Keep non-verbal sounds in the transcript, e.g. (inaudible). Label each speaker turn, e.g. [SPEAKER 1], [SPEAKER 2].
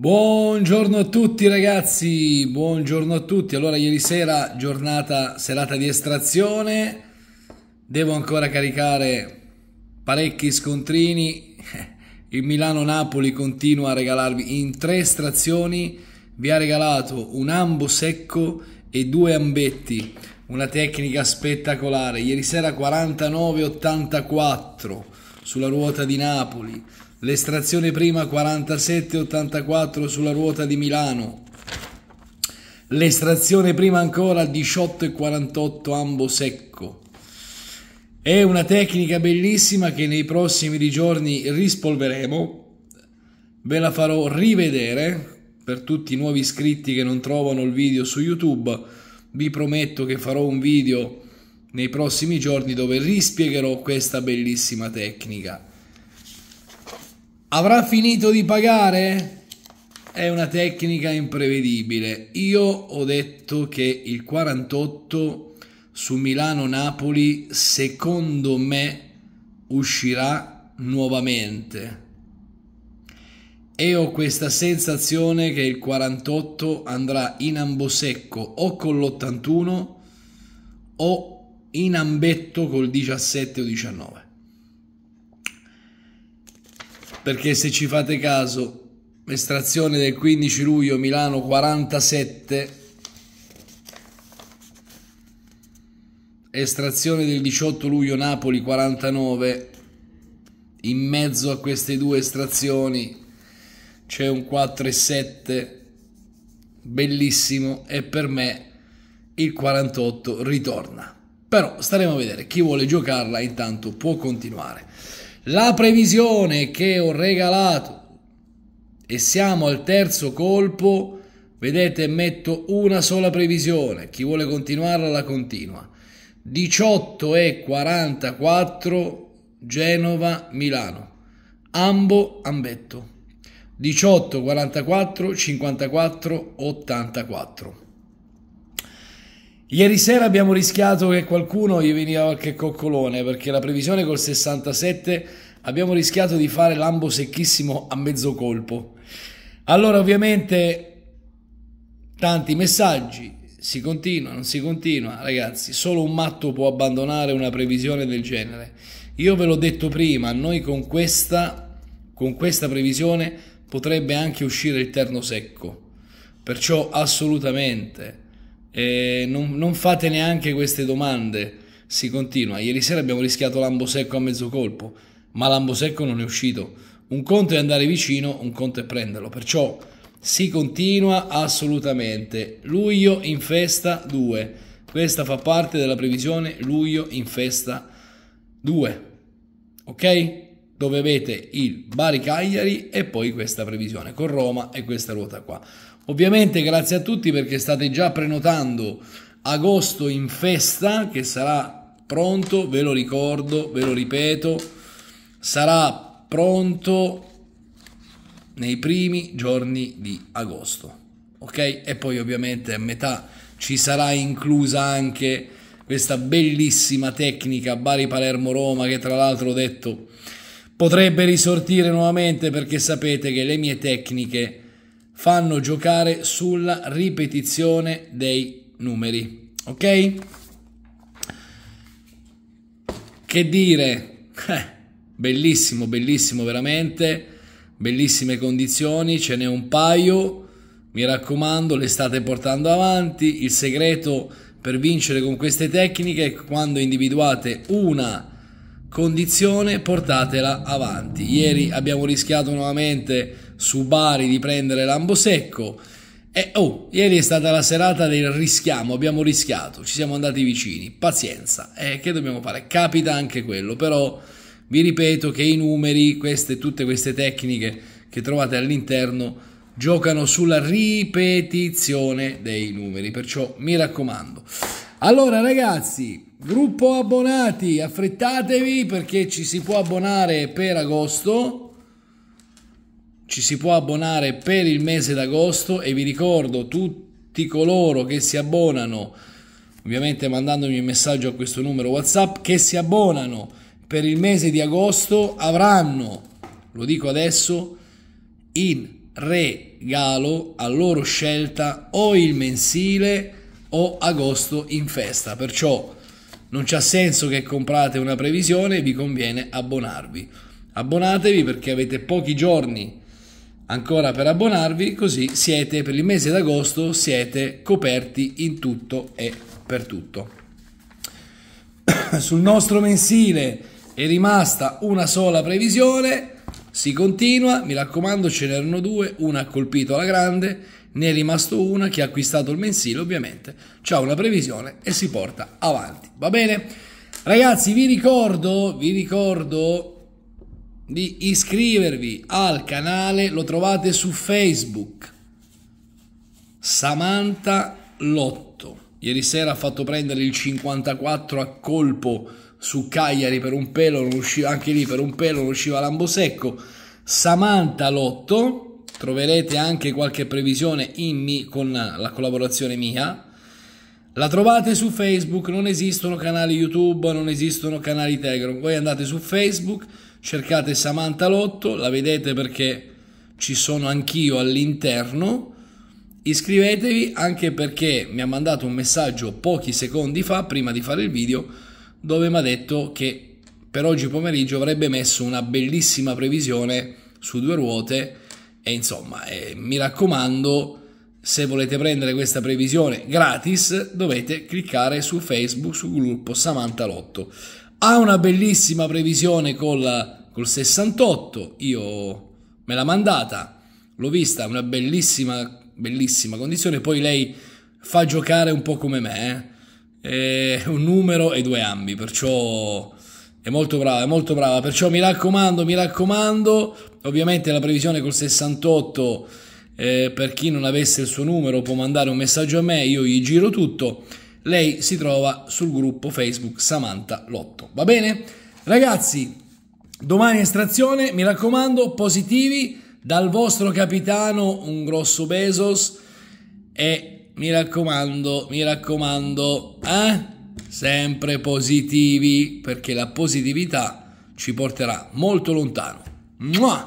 [SPEAKER 1] Buongiorno a tutti ragazzi, buongiorno a tutti. Allora ieri sera giornata, serata di estrazione, devo ancora caricare parecchi scontrini. (laughs) Il Milano-Napoli continua a regalarvi in tre estrazioni, vi ha regalato un ambo secco e due ambetti una tecnica spettacolare. Ieri sera 49-84 sulla ruota di Napoli, l'estrazione prima 47-84 sulla ruota di Milano, l'estrazione prima ancora 18-48 ambo secco. È una tecnica bellissima che nei prossimi giorni rispolveremo, ve la farò rivedere per tutti i nuovi iscritti che non trovano il video su YouTube vi prometto che farò un video nei prossimi giorni dove rispiegherò questa bellissima tecnica. Avrà finito di pagare? È una tecnica imprevedibile. Io ho detto che il 48 su Milano-Napoli secondo me uscirà nuovamente e ho questa sensazione che il 48 andrà in ambosecco o con l'81 o in ambetto col 17 o 19 perché se ci fate caso estrazione del 15 luglio Milano 47 estrazione del 18 luglio Napoli 49 in mezzo a queste due estrazioni c'è un 4 e 7 bellissimo e per me il 48 ritorna. Però staremo a vedere, chi vuole giocarla intanto può continuare. La previsione che ho regalato e siamo al terzo colpo, vedete metto una sola previsione, chi vuole continuarla la continua. 18 e 44 Genova Milano. Ambo ambetto. 18 44 54 84. Ieri sera abbiamo rischiato che qualcuno gli veniva qualche coccolone perché la previsione col 67 abbiamo rischiato di fare l'ambo secchissimo a mezzo colpo. Allora ovviamente tanti messaggi, si continua, non si continua, ragazzi, solo un matto può abbandonare una previsione del genere. Io ve l'ho detto prima, noi con questa, con questa previsione potrebbe anche uscire il terno secco. Perciò assolutamente eh, non, non, fate neanche queste domande. Si continua. Ieri sera abbiamo rischiato l'ambo secco a mezzo colpo, ma l'ambo secco non è uscito. Un conto è andare vicino, un conto è prenderlo. Perciò si continua assolutamente. Luglio in festa 2. Questa fa parte della previsione luglio in festa 2. Ok? dove avete il Bari Cagliari e poi questa previsione con Roma e questa ruota qua. Ovviamente grazie a tutti perché state già prenotando agosto in festa che sarà pronto, ve lo ricordo, ve lo ripeto, sarà pronto nei primi giorni di agosto. Ok? E poi ovviamente a metà ci sarà inclusa anche questa bellissima tecnica Bari Palermo Roma che tra l'altro ho detto potrebbe risortire nuovamente perché sapete che le mie tecniche fanno giocare sulla ripetizione dei numeri. Ok? Che dire? Eh, bellissimo, bellissimo veramente. Bellissime condizioni, ce n'è un paio. Mi raccomando, le state portando avanti. Il segreto per vincere con queste tecniche è quando individuate una condizione portatela avanti. Ieri abbiamo rischiato nuovamente su Bari di prendere l'ambosecco. E oh, ieri è stata la serata del rischiamo, abbiamo rischiato, ci siamo andati vicini, pazienza, eh, che dobbiamo fare? Capita anche quello, però vi ripeto che i numeri, queste, tutte queste tecniche che trovate all'interno, giocano sulla ripetizione dei numeri, perciò mi raccomando. Allora ragazzi, gruppo abbonati, affrettatevi perché ci si può abbonare per agosto ci si può abbonare per il mese d'agosto e vi ricordo tutti coloro che si abbonano ovviamente mandandomi un messaggio a questo numero whatsapp che si abbonano per il mese di agosto avranno lo dico adesso in regalo a loro scelta o il mensile o agosto in festa, perciò non c'è senso che comprate una previsione, vi conviene abbonarvi. Abbonatevi perché avete pochi giorni ancora per abbonarvi, così siete per il mese d'agosto siete coperti in tutto e per tutto. (coughs) Sul nostro mensile è rimasta una sola previsione, si continua, mi raccomando ce n'erano due, una ha colpito la grande, ne è rimasto una che ha acquistato il mensile ovviamente, ha una previsione e si porta avanti, va bene? Ragazzi vi ricordo, vi ricordo di iscrivervi al canale, lo trovate su Facebook, Samantha Lotto, ieri sera ha fatto prendere il 54 a colpo su Cagliari per un pelo, non usciva, anche lì per un pelo non usciva lambo secco Samantha Lotto, troverete anche qualche previsione in me con la collaborazione mia. La trovate su Facebook, non esistono canali YouTube, non esistono canali Telegram. Voi andate su Facebook, cercate Samantha Lotto, la vedete perché ci sono anch'io all'interno. Iscrivetevi anche perché mi ha mandato un messaggio pochi secondi fa, prima di fare il video, dove mi ha detto che per oggi pomeriggio avrebbe messo una bellissima previsione su due ruote e insomma, eh, mi raccomando, se volete prendere questa previsione gratis, dovete cliccare su Facebook sul gruppo Samantha Lotto. Ha una bellissima previsione col, col 68, io me l'ha mandata, l'ho vista, una bellissima, bellissima condizione. Poi lei fa giocare un po' come me, eh? un numero e due ambi, perciò è molto brava, è molto brava. Perciò mi raccomando, mi raccomando, Ovviamente la previsione col 68 eh, per chi non avesse il suo numero può mandare un messaggio a me, io gli giro tutto. Lei si trova sul gruppo Facebook Samantha Lotto. Va bene? Ragazzi, domani estrazione, mi raccomando, positivi dal vostro capitano, un grosso Bezos e mi raccomando, mi raccomando, eh? Sempre positivi perché la positività ci porterà molto lontano. Муа!